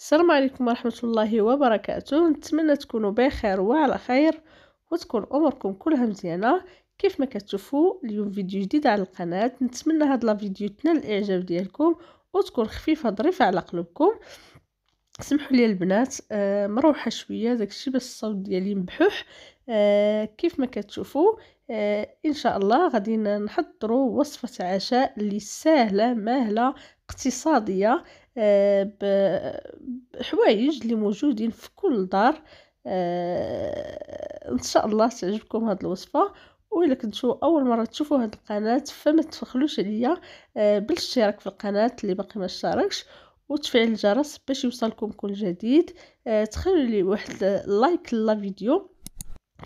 السلام عليكم ورحمة الله وبركاته نتمنى تكونوا بخير وعلى خير وتكون اموركم كلها مزيانه كيف ما كتشوفوا اليوم فيديو جديد على القناه نتمنى هاد الفيديو تنال الاعجاب ديالكم وتكون خفيفه ظريفه على قلوبكم سمحوا لي البنات آه، مروحه شويه داكشي باش الصوت ديالي مبحوح آه، كيف ما كتشوفوا آه، ان شاء الله غادي نحضروا وصفه عشاء اللي سهله مهله اقتصاديه بحوايج اللي موجودين في كل دار آه، ان شاء الله تعجبكم هاد الوصفه وإلا كنتو اول مره تشوفوا هاد القناه فما تفخلوش عليا آه، بالاشتراك في القناه اللي باقي ما اشتركش وتفعيل الجرس باش يوصلكم كل جديد آه، تخلوا لي واحد لايك لا فيديو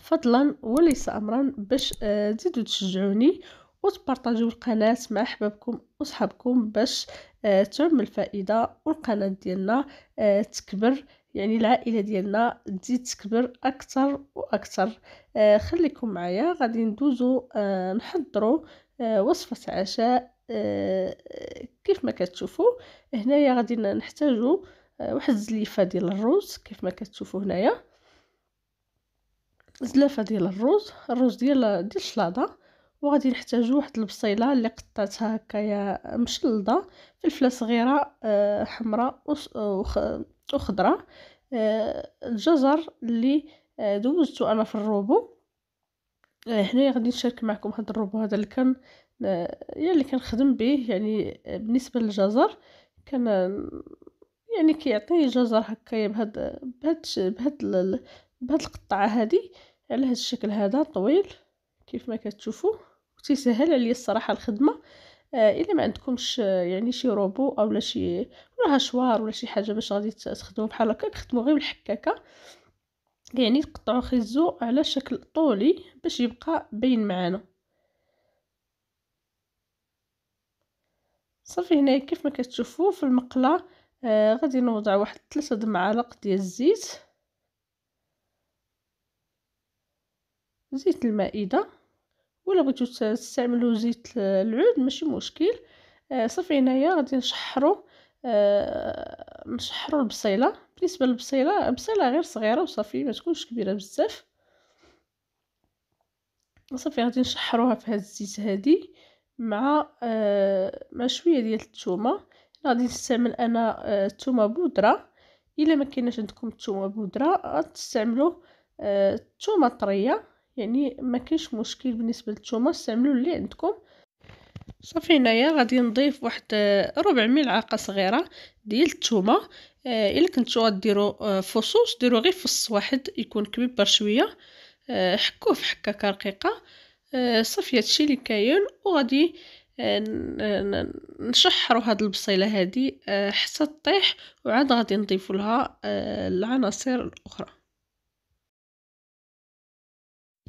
فضلا وليس امرا باش تزيدوا تشجعوني وتبارطاجيو القناه مع احبابكم وصحابكم باش آه، تعم الفائدة والقناة ديالنا آه، تكبر يعني العائلة ديالنا تزيد تكبر أكثر وأكثر آه، خليكم معايا غادي ندوزو نحضرو وصفة عشاء كيف ما كتشوفوا هنايا غادي نحتاجو واحد الزليفه ديال الروز كيف ما كتشوفوا هنايا زلافه ديال الروز الروز ديال ديال الشلاضه وغادي نحتاجو واحد البصيله اللي قطعتها هكايا مشلضه فلفله صغيره آه، حمراء وخضراء آه، الجزر اللي آه، دوزتو انا في الروبو هنايا غادي نشارك معكم هذا الروبو هذا اللي كان يعني اللي كنخدم به يعني بالنسبه للجزر كان يعني كيعطي جزر هكايا بهاد بهاد بهاد بهاد القطعه هذه على هاد الشكل هذا طويل كيف ما كتشوفوا تيسهل عليا الصراحه الخدمه آه، الا ما عندكمش آه، يعني شي روبو اولا شي ولا هشوار ولا شي حاجه باش غادي تخدموا بحال هكا كتخدموا غير بالحكاكه يعني تقطعوا خيزو على شكل طولي باش يبقى باين معانا صافي هنايا كيف ما كتشوفوا في المقله آه غادي نوضع واحد ثلاثة د معالق ديال الزيت زيت المائده ولا بغيتو تستعملوا زيت العود ماشي مشكل آه، صافي هنايا غادي نشحرو نشحروا آه، نشحرو البصيله بالنسبه للبصيله بصيله غير صغيره وصافي ما تكونش كبيره بزاف صافي غادي نشحروها في هذا الزيت هذه مع آه، مع شويه ديال الثومه غادي نستعمل انا الثومه بودره الا ما كايناش عندكم الثومه بودره غتستعملوا الثومه طريه يعني ما كاينش مشكل بالنسبه للثومه استعملوا اللي عندكم صافي هنايا غادي نضيف واحد آه، ربع ملعقه صغيره ديال الثومه آه، الا كنتو غديروا آه، فصوص ديروا غير فص واحد يكون كبير شويه حكوه في حكاكه رقيقه صافي هادشي اللي كاين وغادي نشحروا هاد البصيله هادي حتى طيح وعاد غادي نضيف لها العناصر الاخرى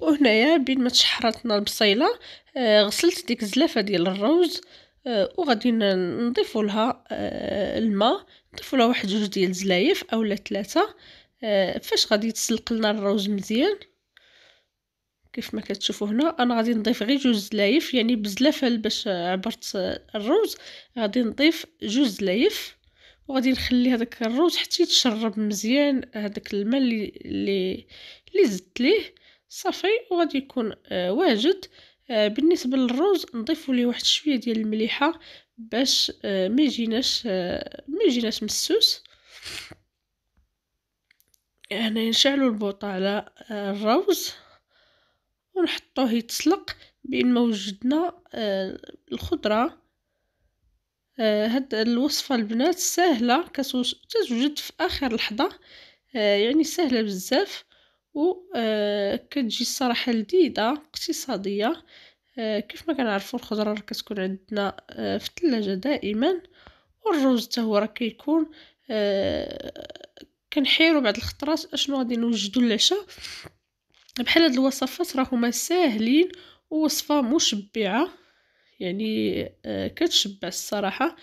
وهنايا بين ما تشحراتنا البصيله آه، غسلت ديك الزلافه ديال الروز آه، وغادي نضيفوا لها آه، الماء نضيفوا لها واحد جوج ديال الزلايف اولا ثلاثه فاش غادي تسلق لنا الروز مزيان كيف ما كتشوفوا هنا انا غادي نضيف غير جوج زلايف يعني بزلافه باش عبرت الروز غادي نضيف جوج زلايف وغادي نخلي هذاك الروز حتى يتشرب مزيان هذاك الماء اللي اللي زدت ليه صافي وغادي يكون آه، واجد آه، بالنسبه للروز نضيفوا ليه واحد شويه ديال المليحه باش آه، ما يجيناش ما يجيناش مسوس هنا يعني نشعلوا البوطه على الروز ونحطوه يتسلق بين ما وجدنا الخضره هاد الوصفه البنات سهله كتوجد في اخر لحظه يعني سهله بزاف آه، كتجي الصراحه لذيذه اقتصاديه آه، كيف ما كنعرفوا الخضره راه كتكون عندنا آه، في الثلاجه دائما والرز حتى هو راه كيكون كنحيروا بعض الخطرات اشنو غادي نوجدوا للعشاء بحال هاد الوصفات راهوما ساهلين ووصفه مشبعه يعني كتشبع الصراحه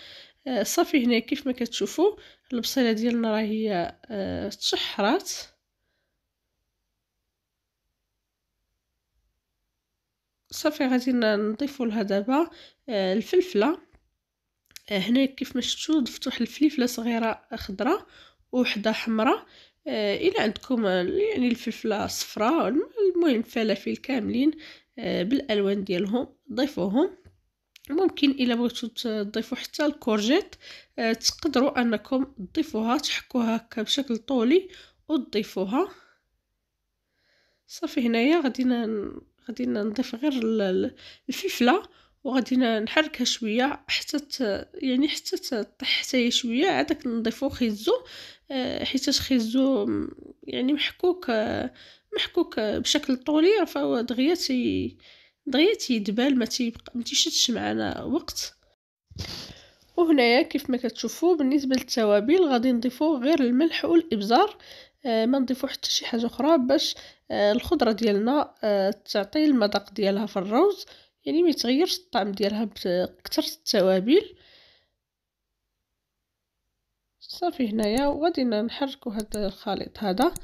صافي هنا كيف ما كتشوفوا البصيله ديالنا راه هي تشحرات صافي غادي نضيفوا لها دابا آه، الفلفله آه، هنا كيف ما شفتوا ضفتوا واحد الفليفله صغيره خضراء وحده حمراء آه، الى عندكم يعني الفلفله صفراء المهم الفلافل كاملين بالالوان ديالهم ضيفوهم ممكن الا بغيتو تضيفوا حتى الكورجيت تقدروا انكم تضيفوها تحكوها هكا بشكل طولي وتضيفوها صافي هنايا غادي غادي نضيف غير الفلفله وغادي نحركها شويه حتى يعني حتى تطيح حتى هي شويه عاد نضيفو خيزو آه، حيت خيزو يعني محكوك آه، محكوك بشكل طولي فهو دغيا تي دغيا تيدبال ما تيبقى ما تيشدش معنا وقت وهنايا كيف ما كتشوفوا بالنسبه للتوابل غادي نضيفو غير الملح والابزار آه، ما نضيفو حتى شي حاجه اخرى باش آه، الخضره ديالنا آه، تعطي المذاق ديالها في الروز يعني ما يتغيرش الطعم ديالها بكثر التوابل صافي هنايا وغادي نحركو هذا الخليط هذا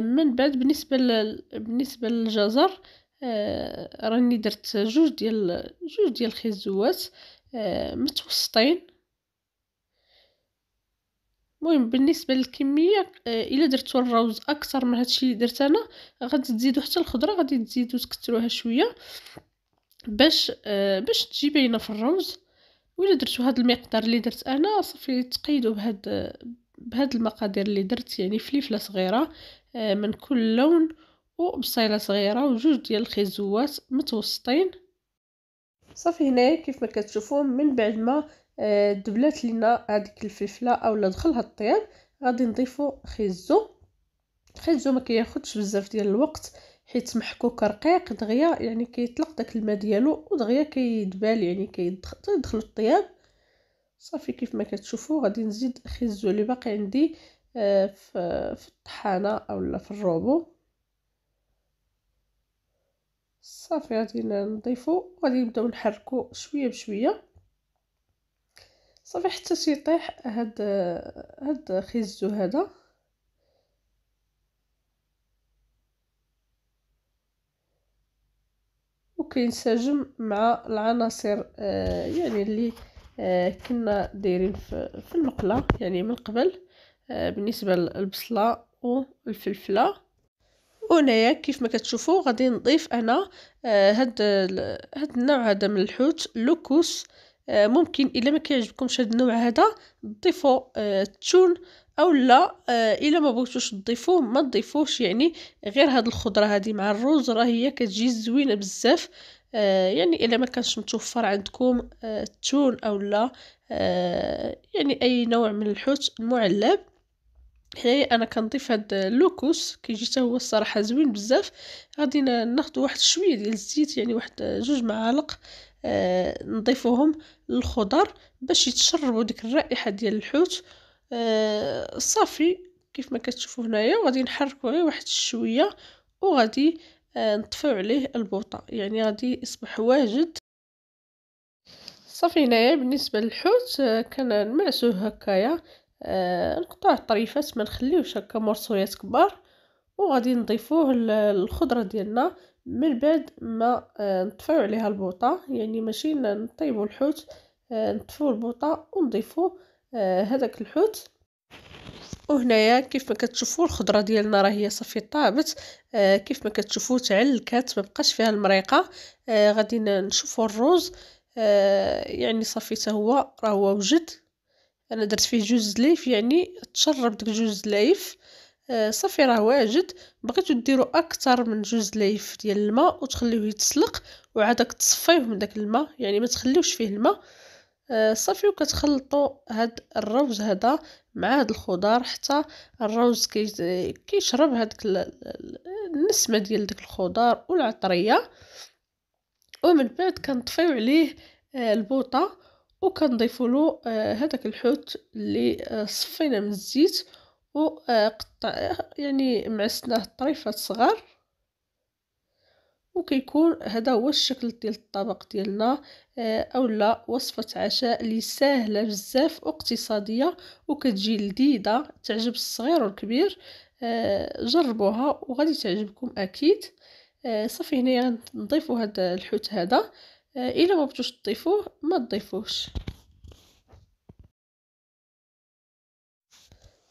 من بعد بالنسبه بالنسبه للجزر راني درت جوج ديال جوج ديال الخيزوات متوسطين المهم بالنسبه للكميه آه، الا درتو الروز اكثر من هادشي اللي درت انا غادي تزيدو حتى الخضره غادي تزيدو تكثروها شويه باش آه، باش تجي باينه في الروز ولا درتو هاد المقدار اللي درت انا صافي تقيدو بهاد بهاد المقادير اللي درت يعني فليفله صغيره آه، من كل لون وبصيله صغيره وجوج ديال الخيزوات متوسطين صافي هنايا كيف ما كتشوفوا من بعد ما آه، دبلات لينا هذيك الفلفله اولا دخلها الطياب غادي نضيفوا خيزو خيزو ما كياخذش بزاف ديال الوقت حيت محكوك رقيق دغيا يعني كيطلق داك الماء ديالو ودغيا كيدبال يعني كيدخل الطياب صافي كيف ما كتشوفوا غادي نزيد خيزو اللي باقي عندي آه، في الطحانه اولا في الروبو صافي غادي نضيفو وغادي نبداو نحركو شويه بشويه صافي حتى تيطيح هاد هاد خيزو هذا وكينسجم مع العناصر آه، يعني اللي آه، كنا دايرين في, المقله يعني من قبل آه، بالنسبه للبصله والفلفله وهنايا كيف ما كتشوفوا غادي نضيف انا آه، هاد هاد النوع هذا من الحوت لوكوس آه، ممكن الا ما كيعجبكمش هاد النوع هذا ضيفوا آه، التون او لا الا ما بغيتوش تضيفوه ما تضيفوش يعني غير هاد الخضره هذه مع الروز راه هي كتجي زوينه بزاف يعني الا ما كانش متوفر عندكم التون او لا يعني اي نوع من الحوت المعلب هنايا انا كنضيف هاد اللوكوس كيجي حتى هو الصراحه زوين بزاف غادي ناخذ واحد شويه ديال الزيت يعني واحد جوج معالق آه نضيفوهم للخضر باش يتشربوا ديك الرائحه ديال الحوت آه صافي كيف ما كتشوفوا هنايا غادي نحركوا غير واحد شويه وغادي آه نطفيو عليه البوطه يعني غادي يصبح واجد صافي هنايا بالنسبه للحوت آه، كنمعسوه هكايا آه، القطع نقطعوه الطريفات ما نخليوش هكا مرسولات كبار وغادي نضيفوه الخضره ديالنا من بعد ما آه، نطفيو عليها البوطه يعني ماشي نطيبو الحوت آه، نطفيو البوطه ونضيفو هذاك الحوت وهنايا كيف ما كتشوفوا الخضره ديالنا راه هي صافي طابت كيف ما كتشوفوا تعلكات ما بقاش فيها المريقه غادي نشوفوا الروز يعني صافي حتى هو راه وجد انا درت فيه جوج زلايف يعني تشرب ديك جوج زلايف آه، صافي راه واجد بغيتو ديروا اكثر من جوج زلايف ديال الماء وتخليوه يتسلق وعادك تصفيه من داك الماء يعني ما تخليوش فيه الماء آه، صافي وكتخلطوا هاد الروز هذا مع هاد الخضار حتى الروز كي كيشرب هادك النسمه ديال داك الخضار والعطريه ومن بعد كنطفيو عليه آه، البوطه وكنضيفوا له آه، هذاك الحوت اللي آه، صفينا من الزيت وقطع آه، يعني معسناه طريفات صغار وكيكون هذا هو الشكل ديال الطبق ديالنا اولا وصفه عشاء اللي سهله بزاف واقتصاديه وكتجي لذيذه تعجب الصغير والكبير جربوها وغادي تعجبكم اكيد صافي هنايا نضيفوا هذا الحوت هذا آه، الا ما بغيتوش تضيفوه ما تضيفوش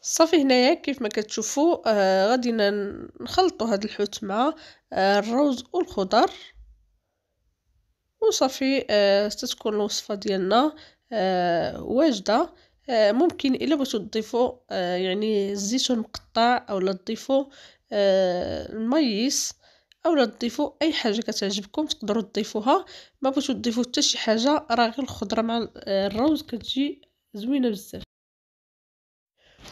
صافي هنايا كيف ما كتشوفوا آه غادي نخلطوا هذا الحوت مع آه الروز والخضر وصافي آه تتكون الوصفه ديالنا آه واجده آه ممكن الا بغيتو تضيفوا آه يعني الزيتون مقطع اولا تضيفوا آه المايس اولا تضيفوا اي حاجه كتعجبكم تقدروا تضيفوها ما بغيتوا تضيفوا حتى شي حاجه راه غير الخضره مع آه، الروز كتجي زوينه بزاف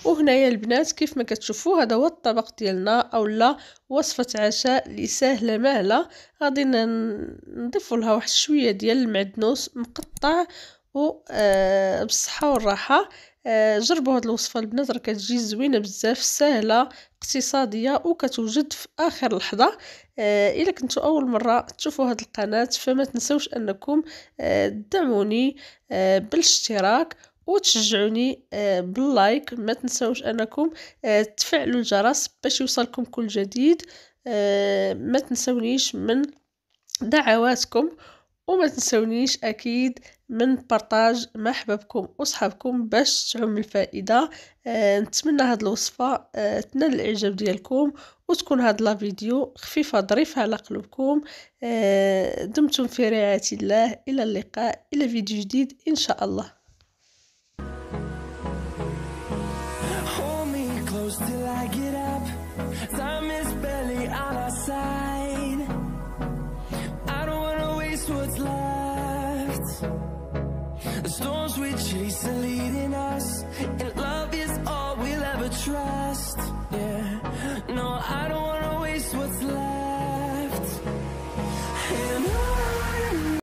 وهنايا البنات كيف ما كتشوفوا هذا هو الطبق ديالنا اولا وصفه عشاء اللي سهله ماهله غادي نضيفوا لها واحد شويه ديال المعدنوس مقطع وبالصحه آه، والراحه جربوا هاد الوصفه البنات راه كتجي زوينه بزاف سهله اقتصاديه وكتوجد في اخر لحظه اذا آه، الا كنتو اول مره تشوفوا هاد القناه فما تنسوش انكم تدعموني آه، دعموني آه، بالاشتراك وتشجعوني باللايك ما تنسوش انكم تفعلوا الجرس باش يوصلكم كل جديد ما تنسونيش من دعواتكم وما تنسونيش اكيد من بارطاج مع احبابكم وصحابكم باش تعم الفائده آه نتمنى هاد الوصفه آه تنال الاعجاب ديالكم وتكون هاد لا فيديو خفيفه ظريفه على قلوبكم آه دمتم في رعايه الله الى اللقاء الى فيديو جديد ان شاء الله Till I get up, time is barely on our side storms we chase are leading us And love is all we'll ever trust Yeah, no, I don't wanna waste what's left